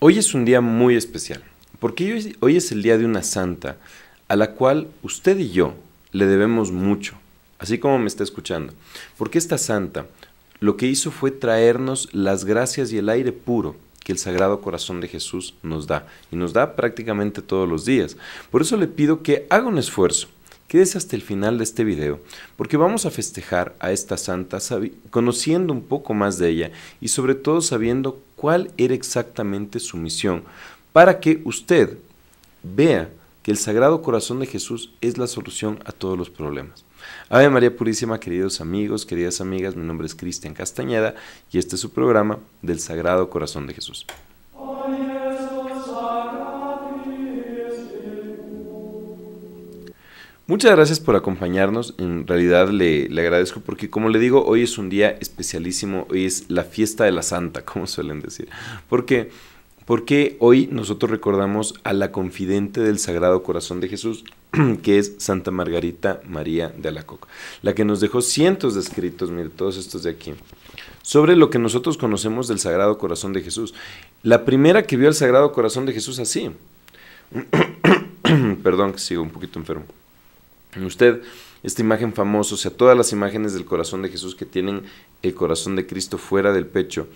Hoy es un día muy especial, porque hoy, es el día de una santa a la cual usted y yo le debemos mucho, así como me está escuchando, porque esta santa lo que hizo fue traernos las gracias y el aire puro que el Sagrado Corazón de Jesús nos da, y nos da prácticamente todos los días. Por eso le pido que haga un esfuerzo Quédese hasta el final de este video porque vamos a festejar a esta santa conociendo un poco más de ella y sobre todo sabiendo cuál era exactamente su misión para que usted vea que el Sagrado Corazón de Jesús es la solución a todos los problemas. Ave María Purísima, queridos amigos, queridas amigas, mi nombre es Cristian Castañeda y este es su programa del Sagrado Corazón de Jesús. Muchas gracias por acompañarnos. En realidad le, agradezco porque, como le digo, hoy es un día especialísimo. Hoy es la fiesta de la Santa, como suelen decir. Porque, porque hoy nosotros recordamos a la confidente del Sagrado Corazón de Jesús, que es Santa Margarita María de Alacoc, la que nos dejó cientos de escritos, mire, todos estos de aquí, sobre lo que nosotros conocemos del Sagrado Corazón de Jesús. La primera que vio el Sagrado Corazón de Jesús así. Perdón, que sigo un poquito enfermo en usted esta imagen famosa, o sea, todas las imágenes del corazón de Jesús que tienen el corazón de Cristo fuera del pecho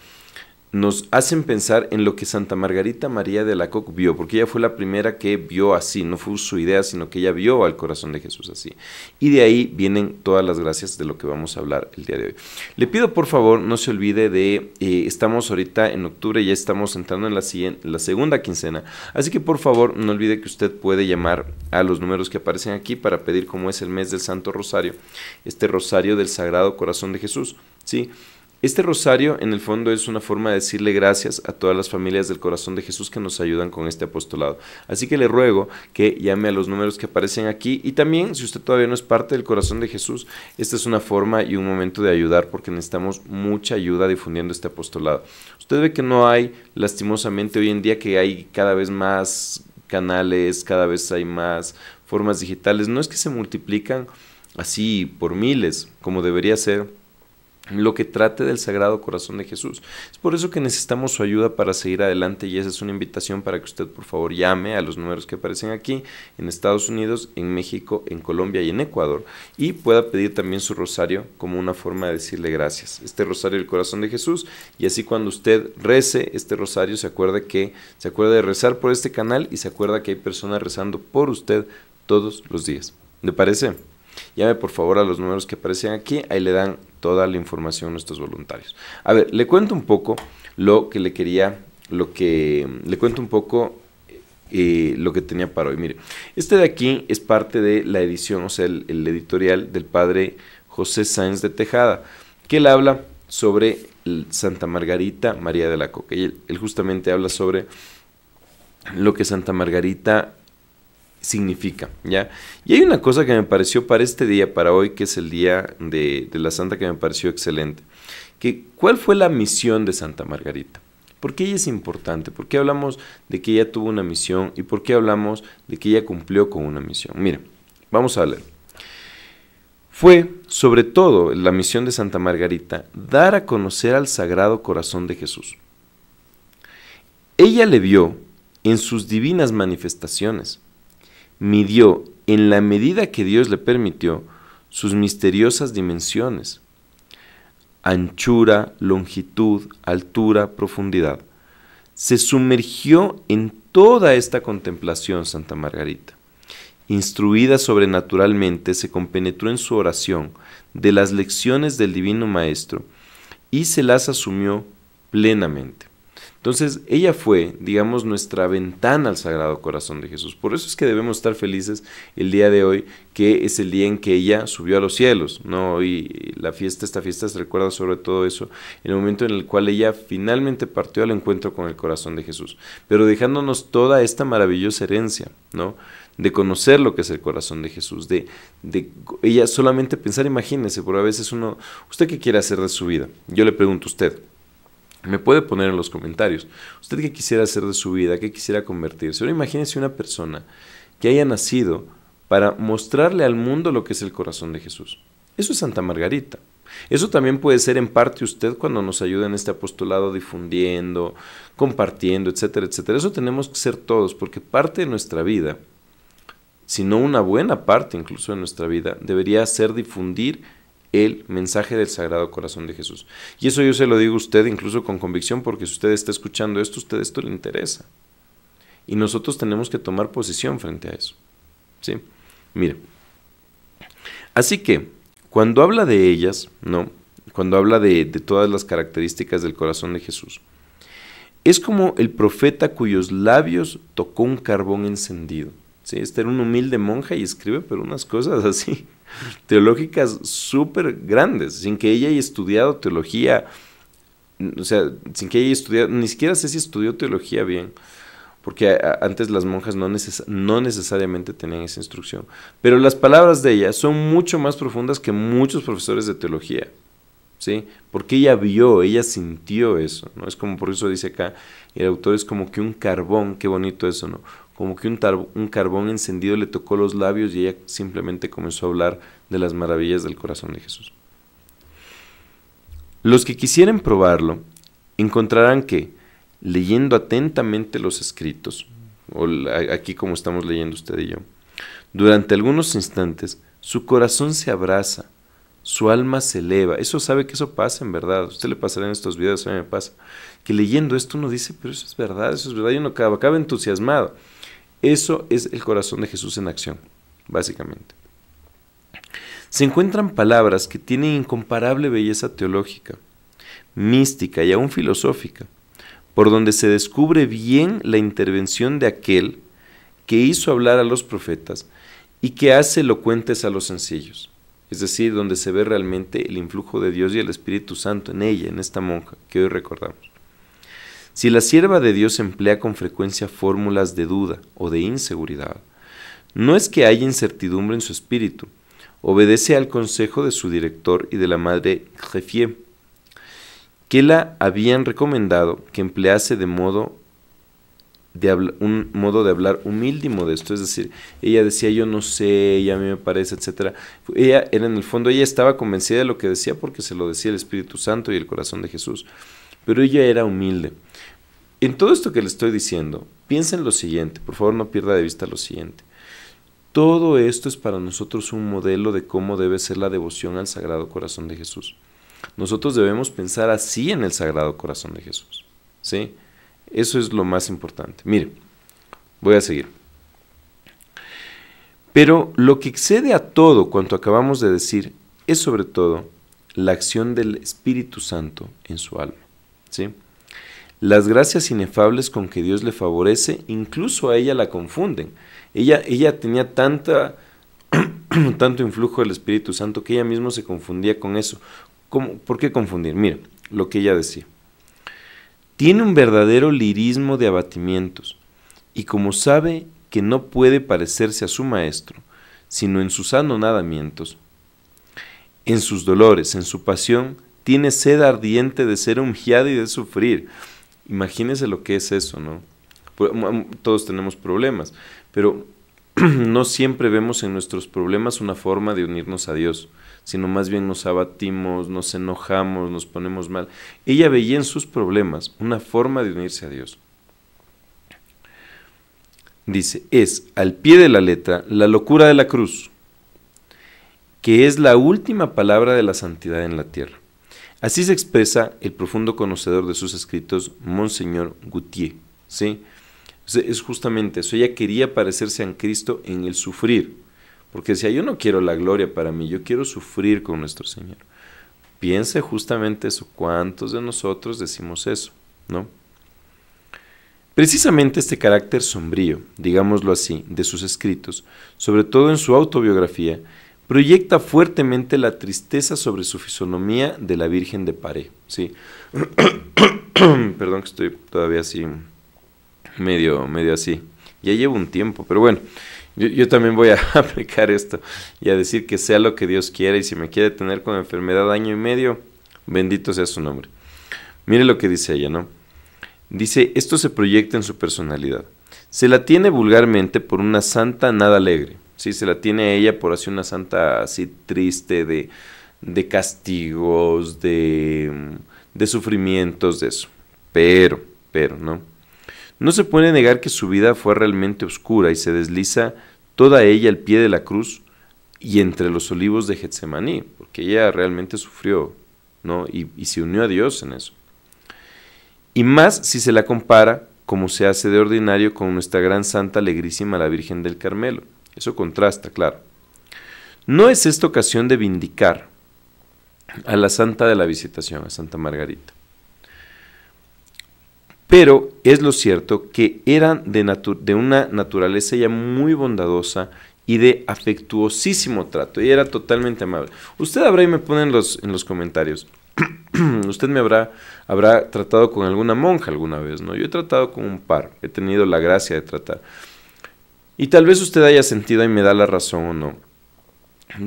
nos hacen pensar en lo que Santa Margarita María de la Coque vio, porque ella fue la primera que vio así, no fue su idea, sino que ella vio al corazón de Jesús así. Y de ahí vienen todas las gracias de lo que vamos a hablar el día de hoy. Le pido por favor, no se olvide de, eh, estamos ahorita en octubre, ya estamos entrando en la, siguiente, la segunda quincena, así que por favor no olvide que usted puede llamar a los números que aparecen aquí para pedir cómo es el mes del Santo Rosario, este Rosario del Sagrado Corazón de Jesús. ¿sí? Este rosario en el fondo es una forma de decirle gracias a todas las familias del corazón de Jesús que nos ayudan con este apostolado. Así que le ruego que llame a los números que aparecen aquí y también si usted todavía no es parte del corazón de Jesús, esta es una forma y un momento de ayudar porque necesitamos mucha ayuda difundiendo este apostolado. Usted ve que no hay, lastimosamente hoy en día que hay cada vez más canales, cada vez hay más formas digitales. No es que se multiplican así por miles como debería ser lo que trate del Sagrado Corazón de Jesús. Es por eso que necesitamos su ayuda para seguir adelante y esa es una invitación para que usted por favor llame a los números que aparecen aquí en Estados Unidos, en México, en Colombia y en Ecuador y pueda pedir también su rosario como una forma de decirle gracias. Este rosario del Corazón de Jesús y así cuando usted rece este rosario se acuerda que se acuerda de rezar por este canal y se acuerda que hay personas rezando por usted todos los días. ¿Le parece? Llame por favor a los números que aparecen aquí, ahí le dan toda la información a nuestros voluntarios. A ver, le cuento un poco lo que le quería, lo que le cuento un poco eh, lo que tenía para hoy. Mire, este de aquí es parte de la edición, o sea, el, editorial del padre José Sáenz de Tejada, que él habla sobre Santa Margarita María de la Coca. Y él justamente habla sobre lo que Santa Margarita significa, ¿ya? Y hay una cosa que me pareció para este día, para hoy, que es el Día de, la Santa, que me pareció excelente. Que, ¿Cuál fue la misión de Santa Margarita? ¿Por qué ella es importante? ¿Por qué hablamos de que ella tuvo una misión? ¿Y por qué hablamos de que ella cumplió con una misión? Mira, vamos a leer. Fue, sobre todo, la misión de Santa Margarita, dar a conocer al Sagrado Corazón de Jesús. Ella le vio en sus divinas manifestaciones midió, en la medida que Dios le permitió, sus misteriosas dimensiones, anchura, longitud, altura, profundidad. Se sumergió en toda esta contemplación Santa Margarita. Instruida sobrenaturalmente, se compenetró en su oración de las lecciones del Divino Maestro y se las asumió plenamente. Entonces, ella fue, digamos, nuestra ventana al Sagrado Corazón de Jesús. Por eso es que debemos estar felices el día de hoy, que es el día en que ella subió a los cielos, ¿no? Y la fiesta, esta fiesta se recuerda sobre todo eso, el momento en el cual ella finalmente partió al encuentro con el corazón de Jesús, pero dejándonos toda esta maravillosa herencia, ¿no? de conocer lo que es el corazón de Jesús, de, de, ella solamente pensar, imagínese, Por a veces uno, ¿usted qué quiere hacer de su vida? Yo le pregunto a usted, me puede poner en los comentarios, ¿usted qué quisiera hacer de su vida? ¿Qué quisiera convertirse? Ahora imagínese una persona que haya nacido para mostrarle al mundo lo que es el corazón de Jesús. Eso es Santa Margarita. Eso también puede ser en parte usted cuando nos ayuda en este apostolado difundiendo, compartiendo, etcétera, etcétera. Eso tenemos que ser todos, porque parte de nuestra vida, si no una buena parte incluso de nuestra vida, debería ser difundir el mensaje del Sagrado Corazón de Jesús. Y eso yo se lo digo a usted incluso con convicción, porque si usted está escuchando esto, a usted esto le interesa. Y nosotros tenemos que tomar posición frente a eso. ¿Sí? Mire. Así que, cuando habla de ellas, ¿no? Cuando habla de, todas las características del corazón de Jesús, es como el profeta cuyos labios tocó un carbón encendido. ¿Sí? Este era un humilde monja y escribe, pero unas cosas así teológicas súper grandes, sin que ella haya estudiado teología, o sea, sin que haya estudiado, ni siquiera sé si estudió teología bien, porque antes las monjas no, no necesariamente tenían esa instrucción, pero las palabras de ella son mucho más profundas que muchos profesores de teología. ¿Sí? Porque ella vio, ella sintió eso, ¿no? Es como por eso dice acá, el autor es como que un carbón, qué bonito eso, ¿no? como que un, carbón encendido le tocó los labios y ella simplemente comenzó a hablar de las maravillas del corazón de Jesús. Los que quisieren probarlo encontrarán que, leyendo atentamente los escritos, o aquí como estamos leyendo usted y yo, durante algunos instantes su corazón se abraza, su alma se eleva. Eso sabe que eso pasa en verdad. Usted le pasará en estos videos, a mí me pasa. Que leyendo esto uno dice, pero eso es verdad, eso es verdad, y uno acaba entusiasmado. Eso es el corazón de Jesús en acción, básicamente. Se encuentran palabras que tienen incomparable belleza teológica, mística y aún filosófica, por donde se descubre bien la intervención de aquel que hizo hablar a los profetas y que hace elocuentes a los sencillos, es decir, donde se ve realmente el influjo de Dios y el Espíritu Santo en ella, en esta monja que hoy recordamos. Si la sierva de Dios emplea con frecuencia fórmulas de duda o de inseguridad, no es que haya incertidumbre en su espíritu, obedece al consejo de su director y de la madre Jefie, que la habían recomendado que emplease de modo de un modo de hablar humilde y modesto, es decir, ella decía yo no sé, ella a mí me parece, etcétera. Ella era en el fondo ella estaba convencida de lo que decía porque se lo decía el Espíritu Santo y el corazón de Jesús pero ella era humilde. En todo esto que le estoy diciendo, piensen lo siguiente, por favor no pierda de vista lo siguiente. Todo esto es para nosotros un modelo de cómo debe ser la devoción al Sagrado Corazón de Jesús. Nosotros debemos pensar así en el Sagrado Corazón de Jesús. ¿sí? Eso es lo más importante. Mire, voy a seguir. Pero lo que excede a todo cuanto acabamos de decir es sobre todo la acción del Espíritu Santo en su alma. Las gracias inefables con que Dios le favorece, incluso a ella la confunden. Ella, ella tenía tanta, tanto influjo del Espíritu Santo que ella misma se confundía con eso. ¿Por qué confundir? Mira, lo que ella decía. Tiene un verdadero lirismo de abatimientos, y como sabe que no puede parecerse a su maestro, sino en sus anonadamientos, en sus dolores, en su pasión, tiene sed ardiente de ser humillada y de sufrir. Imagínese lo que es eso, ¿no? Pues, mm, mm, todos tenemos problemas, pero no siempre vemos en nuestros problemas una forma de unirnos a Dios, sino más bien nos abatimos, nos enojamos, nos ponemos mal. Ella veía en sus problemas una forma de unirse a Dios. Dice, es al pie de la letra la locura de la cruz, que es la última palabra de la santidad en la tierra. Así se expresa el profundo conocedor de sus escritos, Monseñor Gautier. ¿sí? Es justamente eso, ella quería parecerse a Cristo en el sufrir, porque decía, yo no quiero la gloria para mí, yo quiero sufrir con nuestro Señor. Piense justamente eso, ¿cuántos de nosotros decimos eso? ¿No? Precisamente este carácter sombrío, digámoslo así, de sus escritos, sobre todo en su autobiografía, proyecta fuertemente la tristeza sobre su fisonomía de la Virgen de Paré. Sí. Perdón que estoy todavía así, medio, medio así. Ya llevo un tiempo, pero bueno, yo, yo, también voy a aplicar esto y a decir que sea lo que Dios quiera y si me quiere tener con enfermedad año y medio, bendito sea su nombre. Mire lo que dice ella, ¿no? Dice, esto se proyecta en su personalidad. Se la tiene vulgarmente por una santa nada alegre, Sí, se la tiene ella por así una santa así triste de, castigos, de, sufrimientos, de eso. Pero, pero, ¿no? No se puede negar que su vida fue realmente oscura y se desliza toda ella al pie de la cruz y entre los olivos de Getsemaní, porque ella realmente sufrió, ¿no? Y, y se unió a Dios en eso. Y más si se la compara, como se hace de ordinario, con nuestra gran santa alegrísima la Virgen del Carmelo. Eso contrasta, claro. No es esta ocasión de vindicar a la Santa de la Visitación, a Santa Margarita. Pero es lo cierto que eran de, una naturaleza ya muy bondadosa y de afectuosísimo trato. Y era totalmente amable. Usted habrá y me pone en los, en los comentarios. Usted me habrá, habrá tratado con alguna monja alguna vez, ¿no? Yo he tratado con un par. He tenido la gracia de tratar. Y tal vez usted haya sentido y me da la razón o no.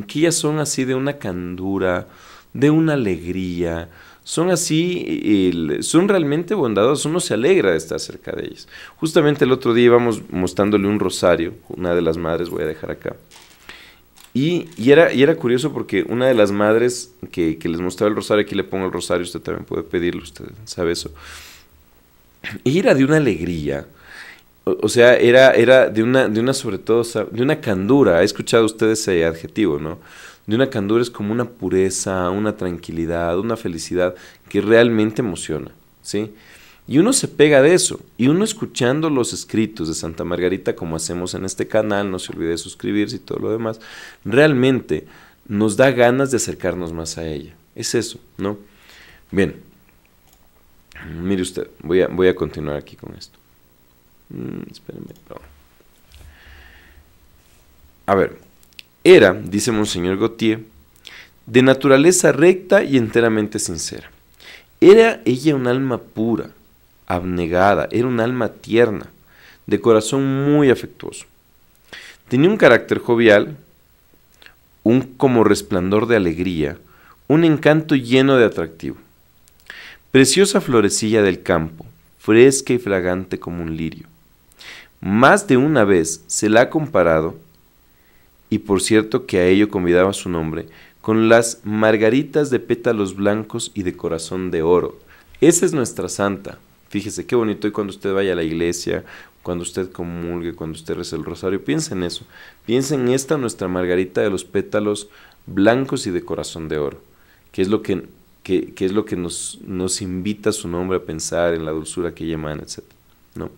Que ellas son así de una candura, de una alegría. Son así, son realmente bondados, uno se alegra de estar cerca de ellas. Justamente el otro día íbamos mostrándole un rosario, una de las madres, voy a dejar acá. Y, era, y era curioso porque una de las madres que, que, les mostraba el rosario, aquí le pongo el rosario, usted también puede pedirlo, usted sabe eso. y era de una alegría, o, sea, era, era de una, de una sobre todo, de una candura. ¿Ha escuchado usted ese adjetivo, ¿no? De una candura es como una pureza, una tranquilidad, una felicidad que realmente emociona, ¿sí? Y uno se pega de eso. Y uno escuchando los escritos de Santa Margarita, como hacemos en este canal, no se olvide de suscribirse y todo lo demás, realmente nos da ganas de acercarnos más a ella. Es eso, ¿no? Bien. Mire usted, voy a, voy a continuar aquí con esto. Mm, A ver, era, dice Monseñor Gautier, de naturaleza recta y enteramente sincera. Era ella un alma pura, abnegada, era un alma tierna, de corazón muy afectuoso. Tenía un carácter jovial, un como resplandor de alegría, un encanto lleno de atractivo. Preciosa florecilla del campo, fresca y fragante como un lirio más de una vez se la ha comparado, y por cierto que a ello convidaba su nombre, con las margaritas de pétalos blancos y de corazón de oro. Esa es nuestra santa. Fíjese qué bonito y cuando usted vaya a la iglesia, cuando usted comulgue, cuando usted reza el rosario, piensa en eso. Piensa en esta nuestra margarita de los pétalos blancos y de corazón de oro, que es lo que, es lo que nos, nos invita su nombre a pensar en la dulzura que llaman, etc. ¿no?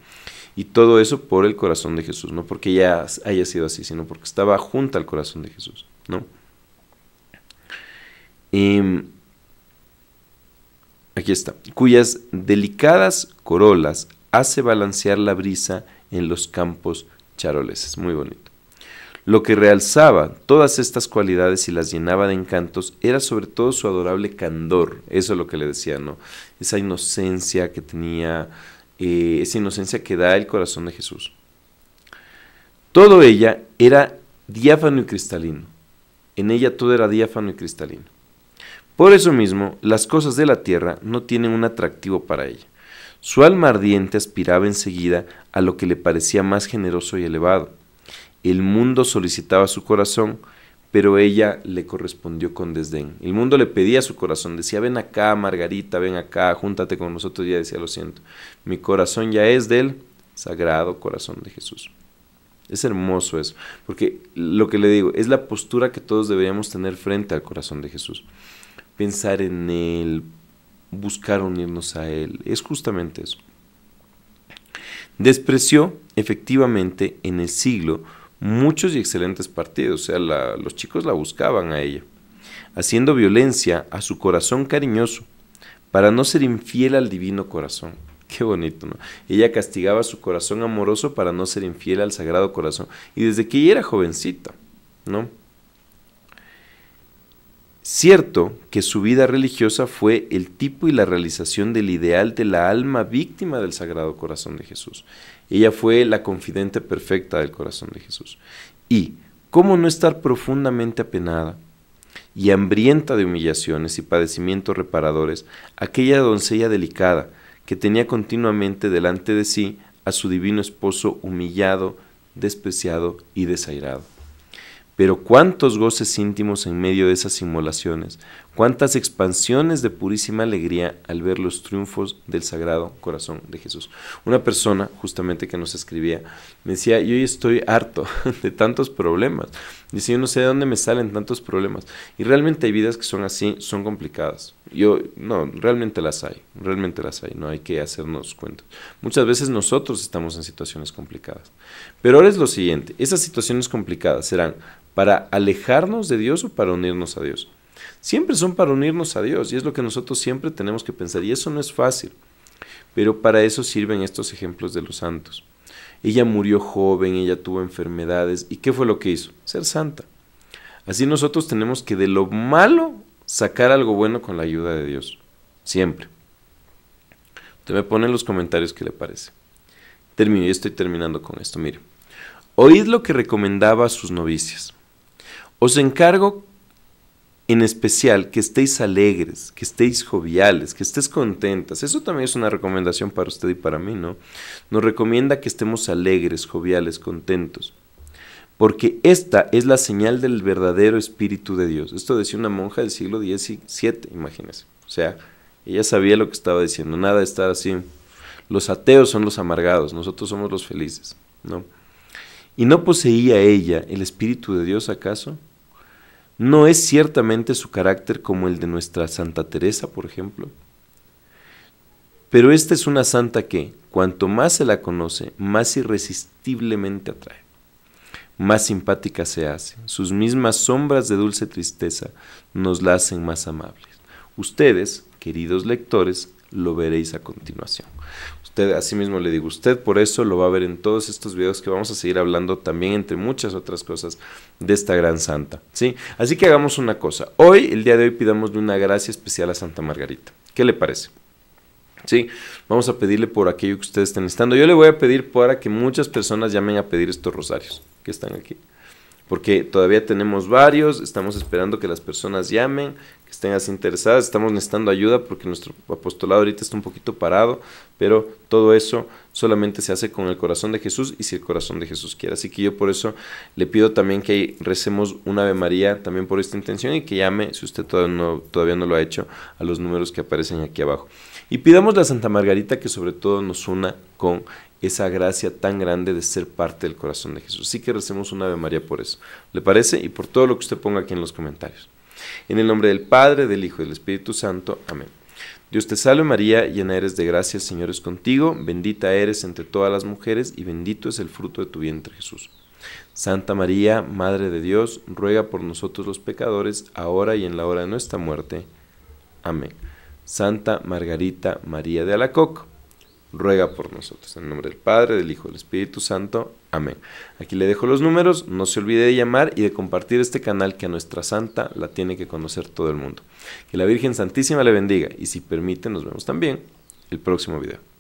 Y todo eso por el corazón de Jesús, no porque ya haya sido así, sino porque estaba junto al corazón de Jesús, ¿no? Em, aquí está, cuyas delicadas corolas hace balancear la brisa en los campos charoleses. Muy bonito. Lo que realzaba todas estas cualidades y las llenaba de encantos era sobre todo su adorable candor, eso es lo que le decía, ¿no? Esa inocencia que tenía, eh, esa inocencia que da el corazón de Jesús. Todo ella era diáfano y cristalino. En ella todo era diáfano y cristalino. Por eso mismo, las cosas de la tierra no tienen un atractivo para ella. Su alma ardiente aspiraba enseguida a lo que le parecía más generoso y elevado. El mundo solicitaba su corazón, pero ella le correspondió con desdén. El mundo le pedía su corazón, decía, ven acá, Margarita, ven acá, júntate con nosotros. ya decía, lo siento, mi corazón ya es del sagrado corazón de Jesús. Es hermoso eso, porque lo que le digo, es la postura que todos deberíamos tener frente al corazón de Jesús. Pensar en Él, buscar unirnos a Él, es justamente eso. Despreció efectivamente en el siglo muchos y excelentes partidos, o sea, los chicos la buscaban a ella, haciendo violencia a su corazón cariñoso para no ser infiel al divino corazón. Qué bonito, ¿no? Ella castigaba su corazón amoroso para no ser infiel al sagrado corazón. Y desde que ella era jovencita, ¿no? Cierto que su vida religiosa fue el tipo y la realización del ideal de la alma víctima del Sagrado Corazón de Jesús. Ella fue la confidente perfecta del corazón de Jesús. Y, ¿cómo no estar profundamente apenada y hambrienta de humillaciones y padecimientos reparadores aquella doncella delicada que tenía continuamente delante de sí a su divino esposo humillado, despreciado y desairado? Pero cuántos goces íntimos en medio de esas simulaciones, cuántas expansiones de purísima alegría al ver los triunfos del Sagrado Corazón de Jesús. Una persona justamente que nos escribía me decía, yo estoy harto de tantos problemas. Dice, yo no sé de dónde me salen tantos problemas. Y realmente hay vidas que son así, son complicadas. Yo, no, realmente las hay, realmente las hay, no hay que hacernos cuentos. Muchas veces nosotros estamos en situaciones complicadas. Pero ahora es lo siguiente, esas situaciones complicadas serán para alejarnos de Dios o para unirnos a Dios siempre son para unirnos a Dios y es lo que nosotros siempre tenemos que pensar y eso no es fácil, pero para eso sirven estos ejemplos de los santos. Ella murió joven, ella tuvo enfermedades y ¿qué fue lo que hizo? Ser santa. Así nosotros tenemos que de lo malo sacar algo bueno con la ayuda de Dios, siempre. Usted me pone en los comentarios qué le parece. Termino, y estoy terminando con esto, mire. Oíd lo que recomendaba a sus novicias. Os encargo en especial que estéis alegres, que estéis joviales, que estéis contentas. Eso también es una recomendación para usted y para mí, ¿no? Nos recomienda que estemos alegres, joviales, contentos. Porque esta es la señal del verdadero Espíritu de Dios. Esto decía una monja del siglo XVII, imagínense. O sea, ella sabía lo que estaba diciendo. Nada de estar así. Los ateos son los amargados, nosotros somos los felices, ¿no? ¿Y no poseía ella el Espíritu de Dios acaso? no es ciertamente su carácter como el de nuestra Santa Teresa, por ejemplo. Pero esta es una santa que, cuanto más se la conoce, más irresistiblemente atrae. Más simpática se hace. Sus mismas sombras de dulce tristeza nos la hacen más amables. Ustedes, queridos lectores, lo veréis a continuación usted, así mismo le digo, usted por eso lo va a ver en todos estos videos que vamos a seguir hablando también entre muchas otras cosas de esta gran santa, ¿sí? Así que hagamos una cosa, hoy, el día de hoy pidamos una gracia especial a Santa Margarita, ¿qué le parece? Sí, vamos a pedirle por aquello que ustedes estén estando. Yo le voy a pedir para que muchas personas llamen a pedir estos rosarios que están aquí porque todavía tenemos varios, estamos esperando que las personas llamen, que estén interesadas. Estamos necesitando ayuda porque nuestro apostolado ahorita está un poquito parado, pero todo eso solamente se hace con el corazón de Jesús y si el corazón de Jesús quiere. Así que yo por eso le pido también que recemos un Ave María también por esta intención y que llame, si usted todavía no, lo ha hecho, a los números que aparecen aquí abajo. Y pidamos a Santa Margarita que sobre todo nos una con esa gracia tan grande de ser parte del corazón de Jesús. Así que recemos un Ave María por eso. ¿Le parece? Y por todo lo que usted ponga aquí en los comentarios. En el nombre del Padre, del Hijo y del Espíritu Santo. Amén. Dios te salve María, llena eres de gracia, Señor es contigo, bendita eres entre todas las mujeres y bendito es el fruto de tu vientre Jesús. Santa María, Madre de Dios, ruega por nosotros los pecadores, ahora y en la hora de nuestra muerte. Amén. Santa Margarita María de Alacoc ruega por nosotros. En el nombre del Padre, del Hijo, del Espíritu Santo. Amén. Aquí le dejo los números, no se olvide de llamar y de compartir este canal que a nuestra santa la tiene que conocer todo el mundo. Que la Virgen Santísima le bendiga y si permite nos vemos también el próximo video.